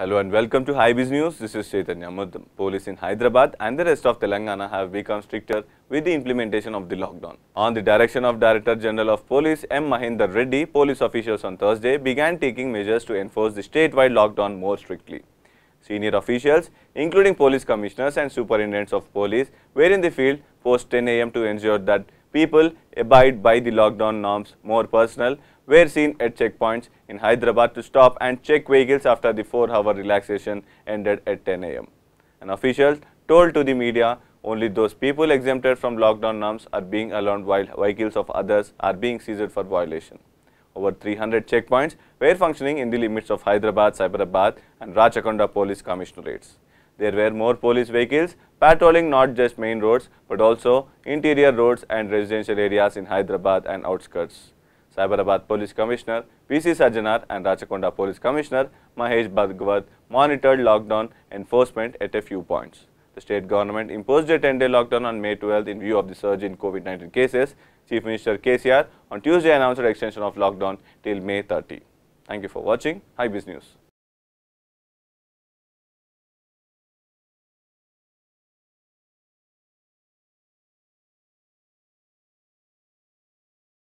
Hello and welcome to Highbiz News. This is Chaitanya Mudam. Police in Hyderabad and the rest of Telangana have become stricter with the implementation of the lockdown. On the direction of Director General of Police M. Mahinder Reddy, police officials on Thursday began taking measures to enforce the statewide lockdown more strictly. Senior officials, including police commissioners and superintendents of police, were in the field post 10 am to ensure that people abide by the lockdown norms more personal were seen at checkpoints in Hyderabad to stop and check vehicles after the 4-hour relaxation ended at 10 a.m. An official told to the media only those people exempted from lockdown norms are being allowed while vehicles of others are being seized for violation. Over 300 checkpoints were functioning in the limits of Hyderabad, Cyberabad and Rachakonda police commissionerates. There were more police vehicles patrolling not just main roads but also interior roads and residential areas in Hyderabad and outskirts. Cyberabad Police Commissioner PC Sajjanar and Rachakonda Police Commissioner Mahesh Bhagwat monitored lockdown enforcement at a few points. The state government imposed a 10-day lockdown on May 12 in view of the surge in COVID-19 cases. Chief Minister KCR on Tuesday announced an extension of lockdown till May 30. Thank you for watching. Hi Biz News.